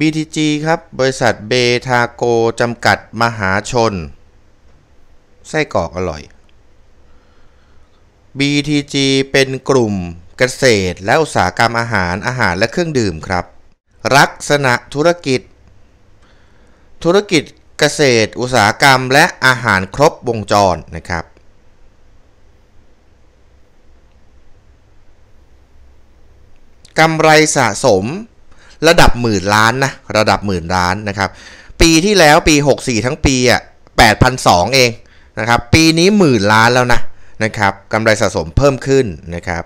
BTG ครับ บริษัทเบทาโก จำกัดมหาชนไส้กรอกอร่อย BTG เป็นกลุ่ม เกษตร และอุตสาหกรรมอาหารอาหารและเครื่องดื่มครับ ลักษณะธุรกิจ ธุรกิจเกษตร อุตสาหกรรม และอาหารครบวงจรนะครับกำไรสะสมระดับหมื่นล้านนะระดับหมื่นล้านนะครับ ปีที่แล้วปี 64 ทั้งปีอ่ะ8,002เองนะครับ ปีนี้หมื่นล้านแล้วนะนะครับกำไรสะสมเพิ่มขึ้นนะครับ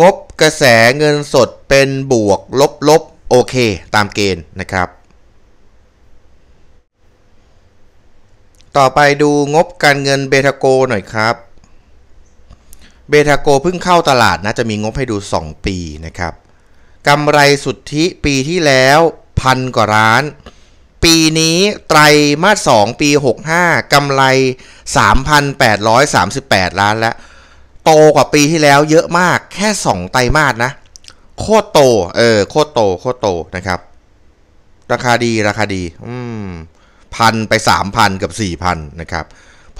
งบกระแสเงินสดเป็นบวกลบ ลบ โอเค ตามเกณฑ์นะครับ ต่อไปดูงบการเงินเบทาโกหน่อยครับ เบทาโกเพิ่งเข้าตลาดนะจะมีงบให้ดู 2 ปีนะครับกำไรสุทธิปีที่แล้วพันกว่าล้าน ปีนี้ไตรมาสสองปี 65กำไร 3,838 ล้านแล้ว โตกว่าปีที่แล้วเยอะมาก แค่ 2 ไตรมาสนะ โคตรโตเออโคตรโต โคตรโตนะครับ ราคาดีราคาดี อืมพันไป 3,000 กับ 4,000 นะครับ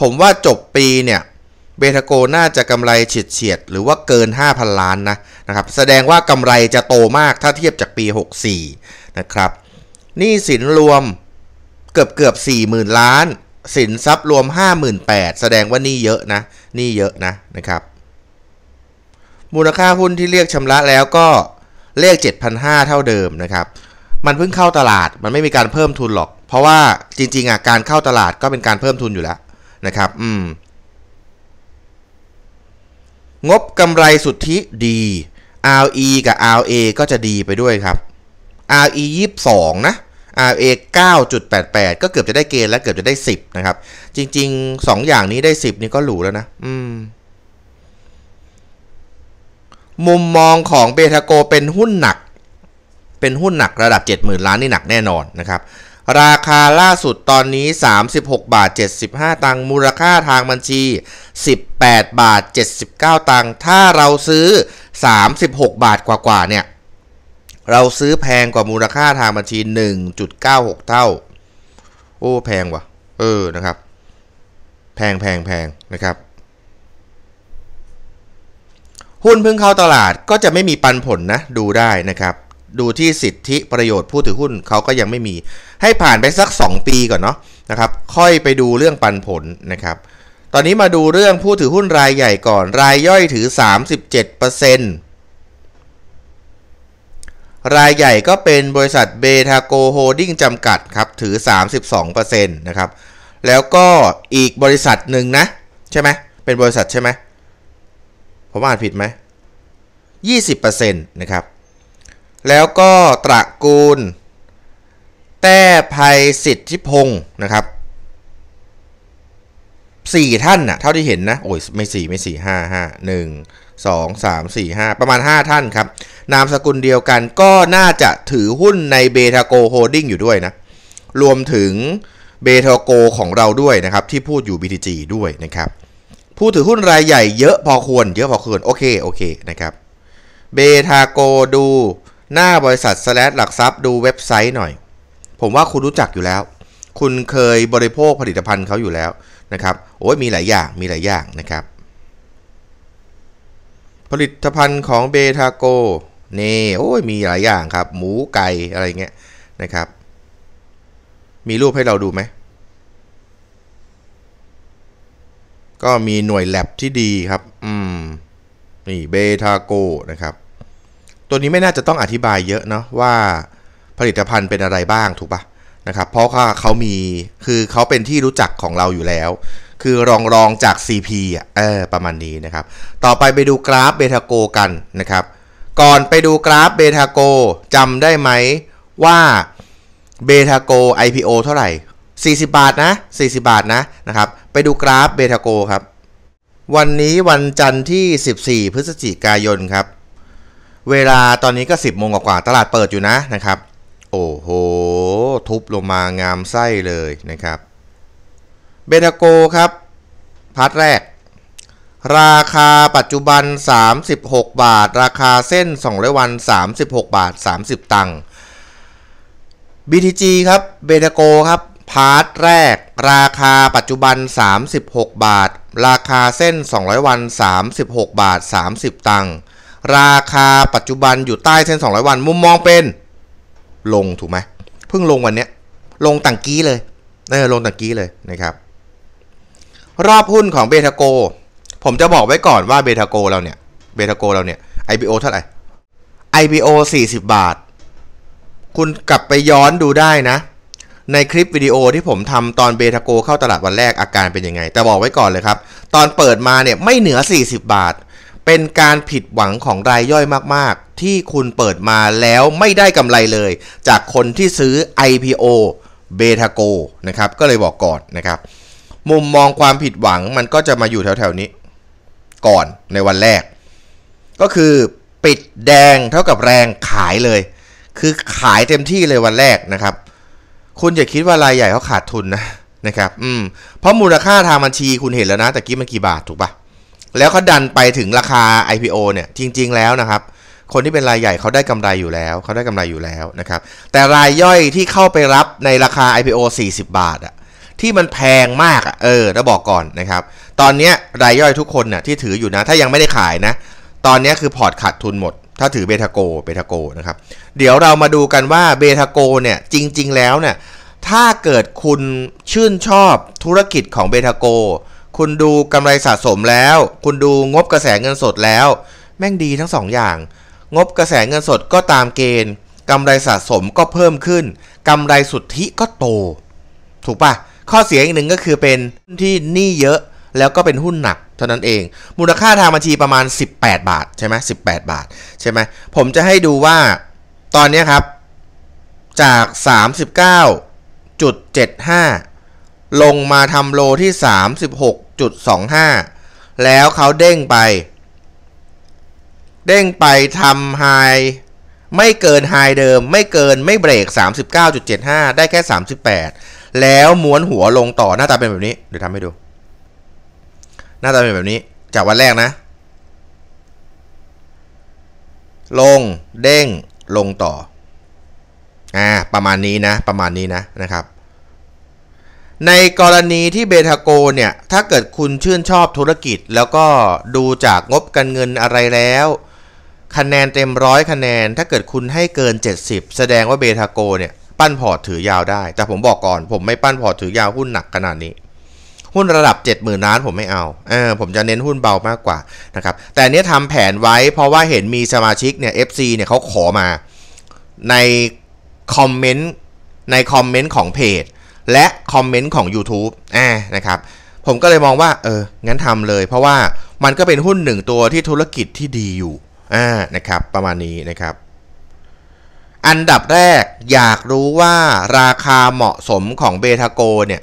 ผมว่าจบปีเนี่ยเบทาโกน่าจะกำไรเฉียดเฉียด หรือว่าเกิน 5,000 ล้านนะนะครับ แสดงว่ากำไรจะโตมากถ้าเทียบจากปี 64นะครับหนี้สินรวมเกือบเกือบ 40,000 ล้าน สินทรัพย์รวม 58,000แสดงว่านี่เยอะนะนี่เยอะนะนะครับ มูลค่าหุ้นที่เรียกชำระแล้วก็ เลข7,500เท่าเดิมนะครับ มันเพิ่งเข้าตลาดมันไม่มีการเพิ่มทุนหรอก เพราะว่าจริง ๆอ่ะการเข้าตลาดก็เป็นการเพิ่มทุนอยู่แล้วนะครับ อืมงบกำไรสุทธิดี RE กับ RA ก็จะดีไปด้วยครับ RE 22นะ RA 9.88 ก็เกือบจะได้เกณฑ์แล้วเกือบจะได้ 10 นะครับ จริง ๆ 2 อย่างนี้ได้ 10นี่ก็หรูแล้วนะ อืม มุมมองของเบทาโกเป็นหุ้นหนัก เป็นหุ้นหนักระดับ 70,000 ล้านนี่หนักแน่นอนนะครับราคาล่าสุดตอนนี้ 36 บาท 75 ตังค์มูลค่าทางบัญชี 18 บาท 79 ตังค์ถ้าเราซื้อ 36 บาทกว่า ๆ เนี่ย เราซื้อแพงกว่ามูลค่าทางบัญชี 1.96 เท่า โอ้ แพงว่ะเออ นะครับ แพงแพงแพงนะครับ หุ้นเพิ่งเข้าตลาดก็จะไม่มีปันผลนะ ดูได้นะครับดูที่สิทธิประโยชน์ผู้ถือหุ้นเขาก็ยังไม่มีให้ผ่านไปสัก 2 ปีก่อนเนาะนะครับ ค่อยไปดูเรื่องปันผลนะครับ ตอนนี้มาดูเรื่องผู้ถือหุ้นรายใหญ่ก่อนรายย่อยถือ 37%รายใหญ่ก็เป็นบริษัทเบทาโกโฮดิ้งจำกัดครับถือ 32%นะครับแล้วก็อีกบริษัทหนึ่งนะ ใช่ไหมเป็นบริษัทใช่ไหมผมอ่านผิดไหม20%นะครับแล้วก็ตระกูล แต้ภัยสิทธิพงศ์นะครับสี่ท่านนะ่ะเท่าที่เห็นนะ โอ้ย ไม่สี่ไม่สี่ห้าห้าหนึ่งสองสามสี่ห้าประมาณห้าท่านครับ นามสกุลเดียวกันก็น่าจะถือหุ้นในเบทาโกโฮดดิ้งอยู่ด้วยนะ รวมถึงเบทาโก ของเราด้วยนะครับ ที่พูดอยู่ BTG ด้วยนะครับผู้ถือหุ้นรายใหญ่เยอะพอควรเยอะพอควร โอเค โอเค นะครับ เบทาโกดูหน้าบริษัทสแลหลักทรัพย์ดูเว็บไซต์หน่อย ผมว่าคุณรู้จักอยู่แล้ว คุณเคยบริโภคผลิตภัณฑ์เขาอยู่แล้วนะครับ โอ้ยมีหลายอย่าง มีหลายอย่างนะครับ ผลิตภัณฑ์ของเบทาโกนี่ โอ้ยมีหลายอย่างครับ หมูไก่อะไรเงี้ยนะครับ มีรูปให้เราดูไหม ก็มีหน่วยแลบที่ดีครับ อืม นี่ เบทาโกนะครับตัวนี้ไม่น่าจะต้องอธิบายเยอะเนาะว่าผลิตภัณฑ์เป็นอะไรบ้างถูกปะนะครับ เพราะว่าเขามีคือเขาเป็นที่รู้จักของเราอยู่แล้ว คือรองรองจาก CP อ่ะเออประมาณนี้นะครับต่อไปไปดูกราฟเบทาโกกันนะครับก่อนไปดูกราฟเบทาโกจำได้ไหมว่าเบทาโก IPO เท่าไหร่ 40 บาทนะ40 บาทนะนะครับไปดูกราฟเบทาโกครับ วันนี้วันจันทร์ที่ 14 พฤศจิกายนครับเวลาตอนนี้ก็ 10โมงกว่า ตลาดเปิดอยู่นะนะครับ โอ้โหทุบลงมางามไส้เลยนะครับเบทาโกครับพาร์ทแรกราคาปัจจุบัน36บาทราคาเส้น2ร้อยวัน36บาท30ตังค์ BTG ครับเบทาโกครับ พาร์ทแรก ราคาปัจจุบัน 36 บาท ราคาเส้น 200 วัน 36 บาท 30 ตังค์ราคาปัจจุบันอยู่ใต้เส้น 200 วัน มุมมองเป็น ลง ถูกไหมเพิ่งลงวันนี้ลงต่างกี้เลยเออลงต่างกี้เลยนะครับ รอบหุ้นของเบทาโก ผมจะบอกไว้ก่อนว่าเบทาโกเราเนี่ย เบทาโกเราเนี่ย IPO เท่าไหร่ IPO 40 บาท คุณกลับไปย้อนดูได้นะ ในคลิปวิดีโอที่ผมทำตอนเบทาโกเข้าตลาดวันแรกอาการเป็นยังไง แต่บอกไว้ก่อนเลยครับตอนเปิดมาเนี่ยไม่เหนือ 40 บาทเป็นการผิดหวังของรายย่อยมากๆ ที่คุณเปิดมาแล้วไม่ได้กำไรเลย จากคนที่ซื้อ IPO เบทาโก นะครับ ก็เลยบอกก่อนนะครับ มุมมองความผิดหวังมันก็จะมาอยู่แถวๆนี้ ก่อนในวันแรก ก็คือปิดแดงเท่ากับแรงขายเลย คือขายเต็มที่เลยวันแรกนะครับ คุณอย่าคิดว่ารายใหญ่เขาขาดทุนนะนะครับ อืม เพราะมูลค่าทางบัญชีคุณเห็นแล้วนะแต่กี้มันกี่บาทถูกปะแล้วเขาดันไปถึงราคา IPO เนี่ยจริงๆแล้วนะครับคนที่เป็นรายใหญ่เขาได้กำไรอยู่แล้ว เขาได้กำไรอยู่แล้วนะครับแต่รายย่อยที่เข้าไปรับในราคา IPO 40 บาทอะที่มันแพงมากอะเออแล้วบอกก่อนนะครับตอนนี้รายย่อยทุกคนน่ยที่ถืออยู่นะ ถ้ายังไม่ได้ขายนะ ตอนนี้คือพอร์ตขาดทุนหมด ถ้าถือเบทาโกเบทาโกนะครับเดี๋ยวเรามาดูกันว่าเบทาโกเนี่ยจริงๆแล้วเนี่ยถ้าเกิดคุณชื่นชอบธุรกิจของเบทาโกคุณดูกำไรสะสมแล้ว คุณดูงบกระแสเงินสดแล้ว แม่งดีทั้งสองอย่าง งบกระแสเงินสดก็ตามเกณฑ์กำไรสะสมก็เพิ่มขึ้นกำไรสุทธิก็โต ถูกปะข้อเสียอีกหนึ่งก็คือเป็นที่หนี้เยอะแล้วก็เป็นหุ้นหนัก เท่านั้นเอง มูลค่าทางบัญชีประมาณ 18 บาทใช่ไหมสิบาทใช่ไหมผมจะให้ดูว่าตอนนี้ครับ จาก 39.75ลงมาทำโลที่ 36.25 แล้วเขาเด้งไป เด้งไปทำไฮไม่เกินไฮเดิมไม่เกินไม่เบรก 39.75 ได้แค่ 38 แล้วม้วนหัวลงต่อหน้าตาเป็นแบบนี้เดี๋ยวทำให้ดู หน้าตาเป็นแบบนี้จากวันแรกนะ ลงเด้งลงต่ออ่าประมาณนี้นะ ประมาณนี้นะนะครับในกรณีที่เบทาโกเนี่ยถ้าเกิดคุณชื่นชอบธุรกิจแล้วก็ดูจากงบการเงินอะไรแล้ว คะแนนเต็มร้อยคะแนนถ้าเกิดคุณให้เกิน 70 แสดงว่าเบทาโกเนี่ยปั้นพอร์ตถือยาวได้ แต่ผมบอกก่อนผมไม่ปั้นพอร์ตถือยาวหุ้นหนักขนาดนี้ หุ้นระดับ 70,000ล้านผมไม่เอาเออผมจะเน้นหุ้นเบามากกว่านะครับแต่เนี้ยทำแผนไว้เพราะว่าเห็นมีสมาชิกเนี่ย FC เนี่ยเขาขอมา ในคอมเมนต์ในคอมเมนต์ของเพจและคอมเมนต์ของ YouTube อ่านะครับ ผมก็เลยมองว่า เออ งั้นทำเลย เพราะว่ามันก็เป็นหุ้นหนึ่งตัวที่ธุรกิจที่ดีอยู่ อ่านะครับ ประมาณนี้นะครับ อันดับแรกอยากรู้ว่าราคาเหมาะสมของเบทาโกเนี่ย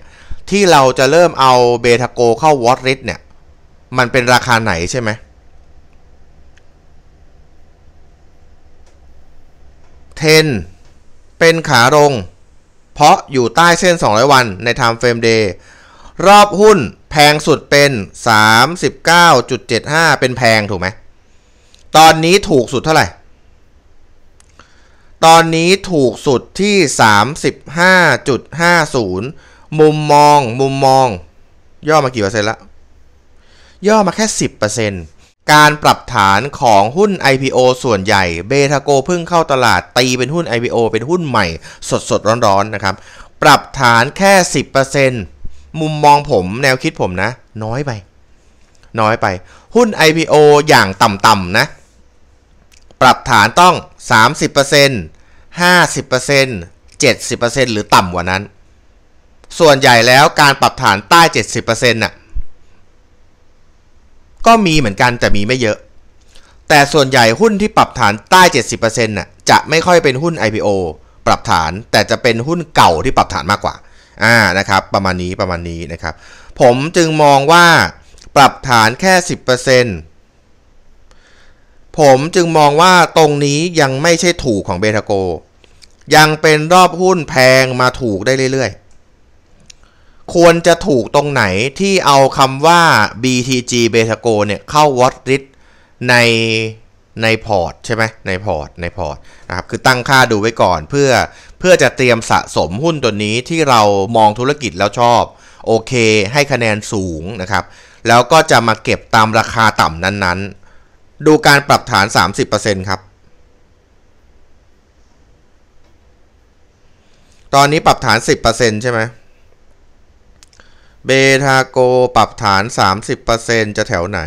ที่เราจะเริ่มเอาเบทาโกเข้าวอตริสเนี่ย มันเป็นราคาไหนใช่ไหมเทน เป็นขาลงเพราะอยู่ใต้เส้น 200 วัน ใน Time Frame Day รอบหุ้นแพงสุดเป็น 39.75 เป็นแพงถูกไหม ตอนนี้ถูกสุดเท่าไหร่ ตอนนี้ถูกสุดที่ 35.50 มุมมองมุมมอง ย่อมากี่เปอร์เซ็นต์ละย่อมาแค่ 10%เปอร์เซ็นต์การปรับฐานของหุ้น IPO ส่วนใหญ่เบทาโกเพิ่งเข้าตลาดตีเป็นหุ้น IPO เป็นหุ้นใหม่สดๆดร้อนๆนะครับ ปรับฐานแค่ 10%มุมมองผมแนวคิดผมนะ น้อยไป น้อยไป หุ้น IPO อย่างต่ำๆนะ ปรับฐานต้อง 30% 50% 70%หรือต่ำกว่านั้น ส่วนใหญ่แล้วการปรับฐานใต้ 70%นะ่ะก็มีเหมือนกันแต่มีไม่เยอะ แต่ส่วนใหญ่หุ้นที่ปรับฐานใต้ 70%น่ะจะไม่ค่อยเป็นหุ้น IPO ปรับฐานแต่จะเป็นหุ้นเก่าที่ปรับฐานมากกว่าอ่านะครับประมาณนี้ประมาณนี้นะครับผมจึงมองว่าปรับฐานแค่10%ผมจึงมองว่าตรงนี้ยังไม่ใช่ถูกของเบทาโก ยังเป็นรอบหุ้นแพงมาถูกได้เรื่อย ๆควรจะถูกตรงไหนที่เอาคำว่า BTG b e t a g o เนี่ยเข้า watch i s ในในพอร์ตใช่ไหมในพอร์ตในพอร์ต นะครับ คือตั้งค่าดูไว้ก่อนเพื่อเพื่อจะเตรียมสะสมหุ้นตัวนี้ที่เรามองธุรกิจแล้วชอบ โอเค ให้คะแนนสูงนะครับ แล้วก็จะมาเก็บตามราคาต่ำนั้น ๆ ดูการปรับฐาน 30%ครับ ตอนนี้ปรับฐาน 10%ใช่ไหมเบทาโกปรับฐาน 30%จะแถวไหน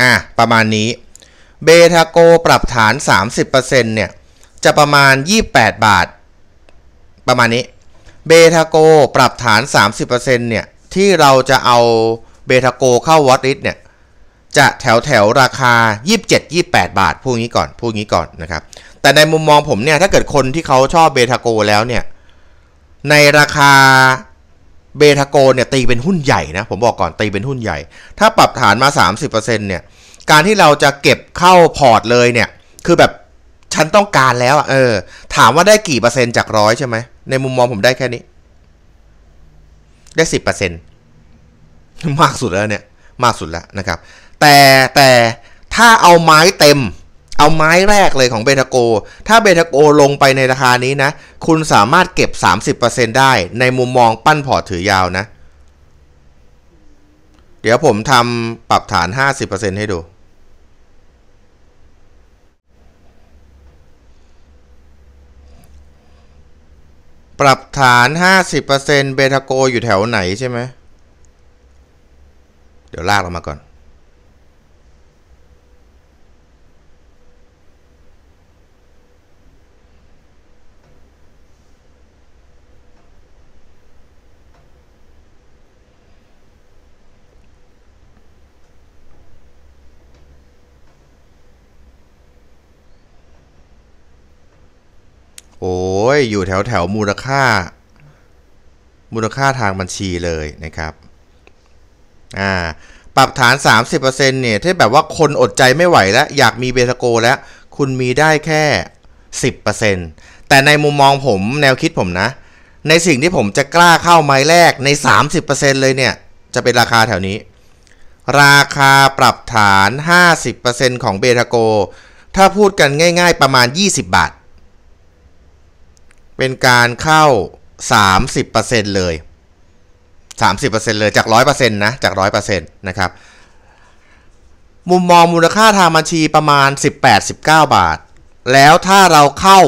อ่ะประมาณนี้เบทาโกปรับฐาน 30%เนี่ยจะประมาณ 28 บาท ประมาณนี้ เบทาโกปรับฐาน 30%เนี่ยที่เราจะเอาเบทาโก เข้าวอตลิสเนี่ยจะแถวแถวราคา 27-28 บาท พูดงี้ก่อนพูดงี้ก่อนนะครับแต่ในมุมมองผมเนี่ย ถ้าเกิดคนที่เขาชอบเบทาโกแล้วเนี่ย ในราคาเบทาโกนเนี่ยตีเป็นหุ้นใหญ่นะ ผมบอกก่อนตีเป็นหุ้นใหญ่ ถ้าปรับฐานมา 30%เนี่ย การที่เราจะเก็บเข้าพอร์ตเลยเนี่ย คือแบบฉันต้องการแล้ว เออ ถามว่าได้กี่เปอร์เซ็นต์จากร้อยใช่ไหมในมุมมองผมได้แค่นี้ ได้สิบเปอร์เซ็นต์มากสุดแล้วเนี่ย มากสุดแล้วนะครับ แต่แต่ถ้าเอาไม้เต็มเอาไม้แรกเลยของเบทาโก ถ้าเบทาโกลงไปในราคานี้นะ คุณสามารถเก็บ 30%ได้ในมุมมองปั้นพอร์ตถือยาวนะ เดี๋ยวผมทำปรับฐาน 50%ให้ดู ปรับฐาน 50%เบทาโกอยู่แถวไหนใช่ไหม เดี๋ยวลากลงมาก่อนยอยู่แถวแถวมูลค่า มูลค่าทางบัญชีเลยนะครับอ่าปรับฐาน 30%เนี่ยถ้าแบบว่าคนอดใจไม่ไหวแล้ว อยากมีเบทโกแล้ว คุณมีได้แค่ 10%แต่ในมุมมองผมแนวคิดผมนะ ในสิ่งที่ผมจะกล้าเข้าไม้แรกใน 30%เลยเนี่ย จะเป็นราคาแถวนี้ ราคาปรับฐาน 50%ของเบทาโก ถ้าพูดกันง่าย ๆ ประมาณ 20บาทเป็นการเข้า 30%เลย30%เลยจาก 100%นะจาก 100%นะครับมุมมองมูลค่าทางบัญชีประมาณ 18-19 บาท แล้วถ้าเราเข้า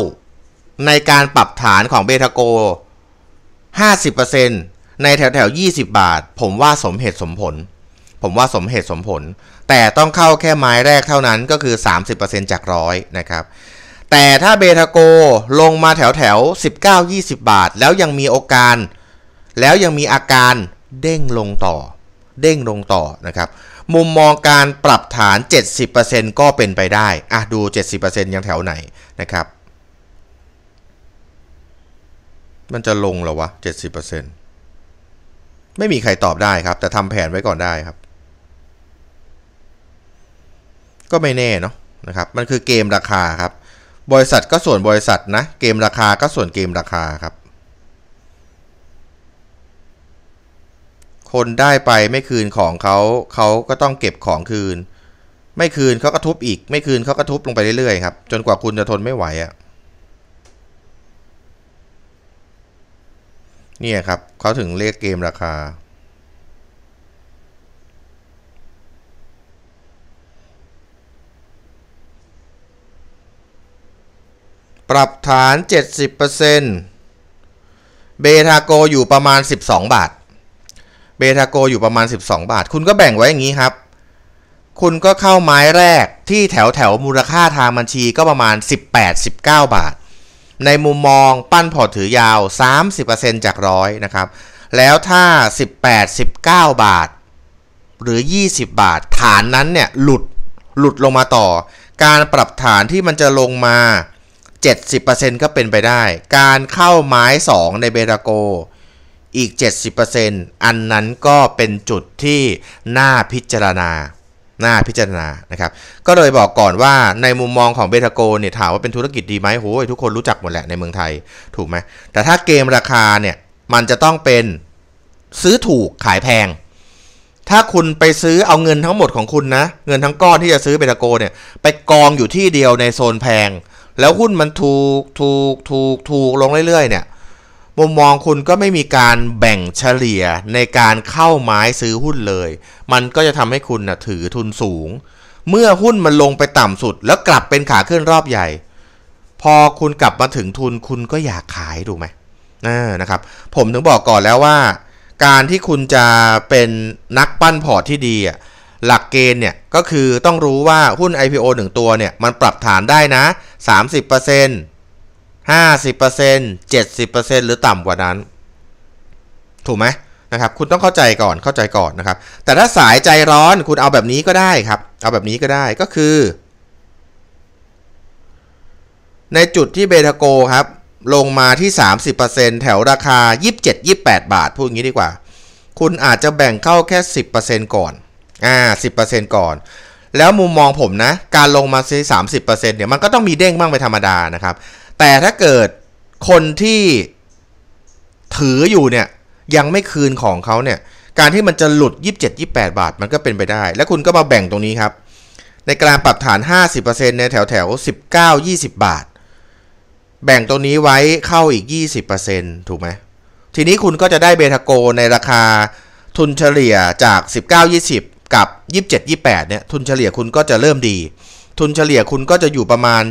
ในการปรับฐานของเบทาโก 50%ในแถวแถว20 บาท ผมว่าสมเหตุสมผล ผมว่าสมเหตุสมผล แต่ต้องเข้าแค่ไม้แรกเท่านั้นก็คือ 30%จากร้อยนะครับแต่ถ้าเบทาโกลงมาแถวแถว19-20 บาท แล้วยังมีโอกาสแล้วยังมีอาการเด้งลงต่อ เด้งลงต่อนะครับ มุมมองการปรับฐาน 70%ก็เป็นไปได้อ่ะดู 70%ยังแถวไหนนะครับ มันจะลงหรอวะ 70%ไม่มีใครตอบได้ครับ แต่ทำแผนไว้ก่อนได้ครับ ก็ไม่แน่เนาะนะครับ มันคือเกมราคาครับบริษัทก็ส่วนบริษัทนะเกมราคาก็ส่วนเกมราคาครับ คนได้ไปไม่คืนของเขาเขาก็ต้องเก็บของคืน ไม่คืนเขาก็ทุบอีกไม่คืนเขาก็ทุบลงไปเรื่อยๆครับจนกว่าคุณจะทนไม่ไหวอะ่ะเนี่ยครับเขาถึงเรียกเกมราคาปรับฐาน 70%เบทาโกอยู่ประมาณ 12 บาท เบทาโกอยู่ประมาณ 12 บาท คุณก็แบ่งไว้อย่างนี้ครับ คุณก็เข้าไม้แรกที่แถวแถวมูลค่าทางบัญชีก็ประมาณ 18-19 บาท ในมุมมองปั้นพอถือยาว 30%จากร้อยนะครับ แล้วถ้า 18-19 บาท หรือ 20 บาท ฐานนั้นเนี่ย หลุด หลุดลงมาต่อ การปรับฐานที่มันจะลงมา70%ก็เป็นไปได้ การเข้าไม้ 2 ในเบตาโกอีก 70%อันนั้นก็เป็นจุดที่น่าพิจารณา น่าพิจารณา นะครับ ก็เลยบอกก่อนว่าในมุมมองของเบตาโกเนี่ยถามว่าเป็นธุรกิจดีไหมโอ้ยทุกคนรู้จักหมดแหละ ในเมืองไทยถูกไหม แต่ถ้าเกมราคาเนี่ยมันจะต้องเป็นซื้อถูกขายแพง ถ้าคุณไปซื้อเอาเงินทั้งหมดของคุณนะเงินทั้งก้อนที่จะซื้อเบตาโกเนี่ยไปกองอยู่ที่เดียวในโซนแพงแล้วหุ้นมันถูก ถูก ถูก ถูกลงเรื่อยๆ เนี่ยมุมมองคุณก็ไม่มีการแบ่งเฉลี่ยในการเข้าไม้ซื้อหุ้นเลย มันก็จะทำให้คุณนะถือทุนสูง เมื่อหุ้นมันลงไปต่ำสุดแล้วกลับเป็นขาขึ้นรอบใหญ่ พอคุณกลับมาถึงทุนคุณก็อยากขายถูกไหมนะครับ ผมถึงบอกก่อนแล้วว่า การที่คุณจะเป็นนักปั้นพอร์ตที่ดีหลักเกณฑ์เนี่ยก็คือต้องรู้ว่าหุ้น IPO 1ตัวเนี่ยมันปรับฐานได้นะ30% 50% 70%หรือต่ำกว่านั้น ถูกไหมนะครับคุณต้องเข้าใจก่อนเข้าใจก่อนนะครับ แต่ถ้าสายใจร้อนคุณเอาแบบนี้ก็ได้ครับ เอาแบบนี้ก็ได้ก็คือ ในจุดที่เบทาโกครับลงมาที่ 30%แถวราคา 27-28 บาทพูดอย่างนี้ดีกว่า คุณอาจจะแบ่งเข้าแค่ 10%ก่อนอ่า10%ก่อนแล้วมุมมองผมนะ การลงมาซื้อ30%เซ็นี่ยมันก็ต้องมีเด้งบ้างไปธรรมดานะครับ แต่ถ้าเกิดคนที่ถืออยู่เนี่ย ยังไม่คืนของเขาเนี่ย การที่มันจะหลุด 27 28 บาทมันก็เป็นไปได้ แล้วคุณก็มาแบ่งตรงนี้ครับ ในกางปรับฐาน 50%เนี่ยแถวแถว19 20 บาท แบ่งตรงนี้ไว้เข้าอีก 20%ถูกไหม ทีนี้คุณก็จะได้เบทาโกในราคาทุนเฉลี่ยจาก19 20 กับยี่สิบเจ็ดดยี่แปเนี่ยทุนเฉลี่ยคุณก็จะเริ่มดี ทุนเฉลี่ยคุณก็จะอยู่ประมาณ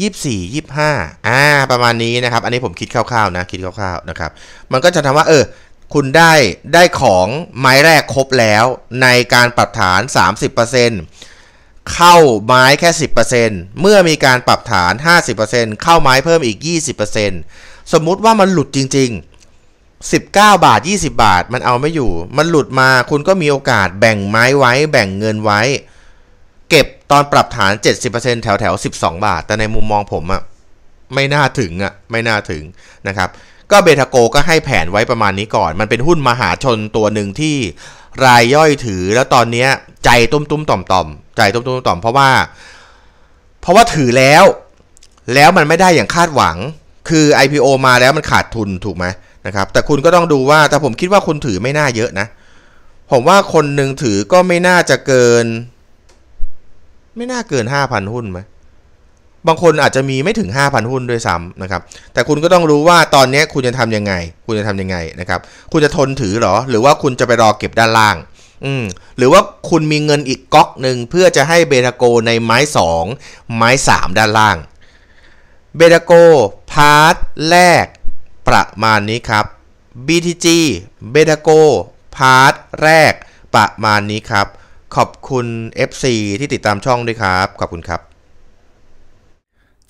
ยยีีี่่สสิบ่ห้าอ่าประมาณนี้นะครับ อันนี้ผมคิดคร่าวๆนะคิดคร่าวๆนะครับ มันก็จะทำว่าเออคุณได้ได้ของไม้แรกครบแล้วในการปรับฐาน 30%เข้าไม้แค่ 10%เมื่อมีการปรับฐาน 50%เข้าไม้เพิ่มอีก 20%สมมุติว่ามันหลุดจริงๆ19 บาท 20 บาทมันเอาไม่อยู่ มันหลุดมาคุณก็มีโอกาสแบ่งไม้ไว้ แบ่งเงินไว้ เก็บตอนปรับฐาน 70%แถวแถว 12 บาท แต่ในมุมมองผมอะไม่น่าถึงอะไม่น่าถึงนะครับก็เบทาโกก็ให้แผนไว้ประมาณนี้ก่อน มันเป็นหุ้นมหาชนตัวหนึ่งที่รายย่อยถือแล้วตอนนี้ใจตุ้มตุ้มต่อมต่อมใจตุ้มตุ้มต่อม เพราะว่า เพราะว่าถือแล้วแล้วมันไม่ได้อย่างคาดหวังคือ IPO มาแล้วมันขาดทุนถูกไหมนะครับแต่คุณก็ต้องดูว่าแต่ผมคิดว่าคนถือไม่น่าเยอะนะ ผมว่าคนหนึ่งถือก็ไม่น่าจะเกิน ไม่น่าเกิน5,000หุ้นไหมบางคนอาจจะมีไม่ถึง 5,000 หุ้นด้วยซ้ำนะครับ แต่คุณก็ต้องรู้ว่าตอนนี้คุณจะทำยังไง คุณจะทำยังไงนะครับคุณจะทนถือหรอ หรือว่าคุณจะไปรอเก็บด้านล่าง อืม หรือว่าคุณมีเงินอีกก๊อกหนึ่งเพื่อจะให้เบตาโกในไม้2ไม้ 3 ด้านล่าง เบตาโกพาร์ทแรกประมาณนี้ครับ BTG เบ t าโกพาร์ทแรกประมาณนี้ครับ ขอบคุณ FC ที่ติดตามช่องด้วยครับ ขอบคุณครับ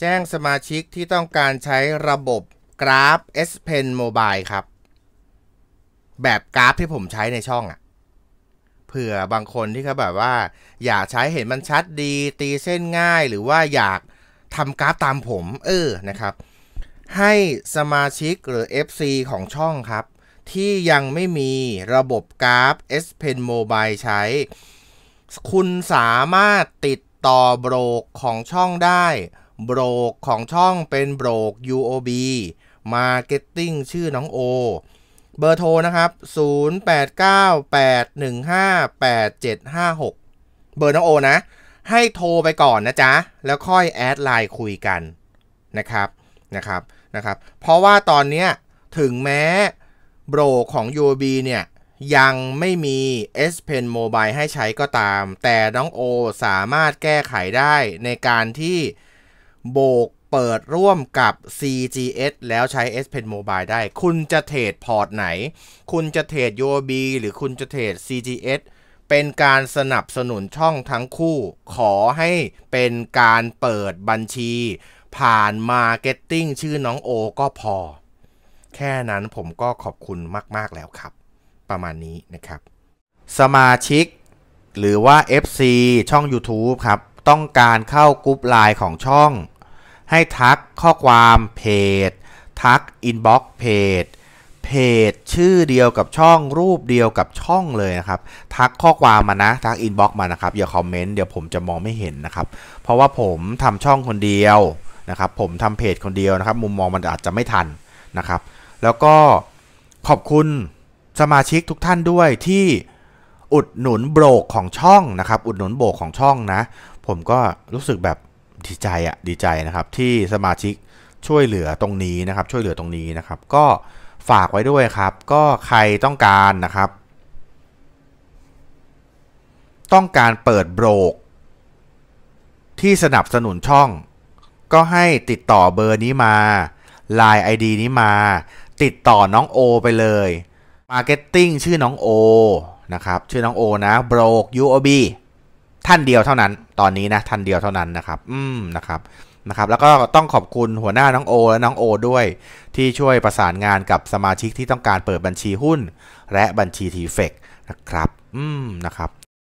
แจ้งสมาชิกที่ต้องการใช้ระบบกราฟ S Pen Mobile ครับ แบบกราฟที่ผมใช้ในช่องอะเผื่อบางคนที่เขาแบบว่า อยากใช้เห็นมันชัดดีตีเส้นง่าย หรือว่าอยากทำกราฟตามผม เออนะครับให้สมาชิกหรือ FC ของช่องครับ ที่ยังไม่มีระบบกราฟ S Pen Mobile ใช้ คุณสามารถติดต่อโบรกของช่องได้ โบรกของช่องเป็นโบรก UOB Marketing ชื่อน้องโอ เบอร์โทรนะครับ 0898158756 เบอร์น้องโอนะ ให้โทรไปก่อนนะจ๊ะ แล้วค่อยแอดไลน์คุยกันนะครับนะครับนะครับเพราะว่าตอนนี้ถึงแม้โบรของ UOB เนี่ยยังไม่มี S Pen Mobile ให้ใช้ก็ตาม แต่น้องโอสามารถแก้ไขได้ในการที่โบกเปิดร่วมกับ CGS แล้วใช้ S Pen Mobile ได้ คุณจะเทรดพอร์ตไหน คุณจะเทรด UOB หรือคุณจะเทรด CGS เป็นการสนับสนุนช่องทั้งคู่ ขอให้เป็นการเปิดบัญชีผ่านมาเก็ตติ้งชื่อน้องโอ ก็พอ แค่นั้นผมก็ขอบคุณมากๆ แล้วครับ ประมาณนี้นะครับ สมาชิก หรือว่า FC ช่อง YouTube ครับ ต้องการเข้ากรุ๊ปไลน์ของช่อง ให้ทักข้อความเพจทักอินบ็อกซ์เพจเพจชื่อเดียวกับช่องรูปเดียวกับช่องเลยนะครับ ทักข้อความมานะทักอินบ็อกซ์มานะครับ อย่าคอมเมนต์เดี๋ยวผมจะมองไม่เห็นนะครับ เพราะว่าผมทำช่องคนเดียวนะครับผมทำเพจคนเดียวนะครับ มุมมองมันอาจจะไม่ทันนะครับ แล้วก็ขอบคุณสมาชิกทุกท่านด้วยที่อุดหนุนโบรกของช่องนะครับ อุดหนุนโบรกของช่องนะผมก็รู้สึกแบบดีใจอะดีใจนะครับที่สมาชิกช่วยเหลือตรงนี้นะครับ ช่วยเหลือตรงนี้นะครับ ก็ฝากไว้ด้วยครับ ก็ใครต้องการนะครับ ต้องการเปิดโบรกที่สนับสนุนช่องก็ให้ติดต่อเบอร์นี้มา Line ID นี้มา ติดต่อน้องโอไปเลย Marketing ชื่อน้องโอนะครับ ชื่อน้องโอ นะกยู k UOB ท่านเดียวเท่านั้น ตอนนี้นะ ท่านเดียวเท่านั้นนะครับ อืมนะครับนะครับ แล้วก็ต้องขอบคุณหัวหน้าน้องโอและน้องโอด้วย ที่ช่วยประสานงานกับสมาชิกที่ต้องการเปิดบัญชีหุ้น และบัญชีทีเฟกนะครับ อืมนะครับ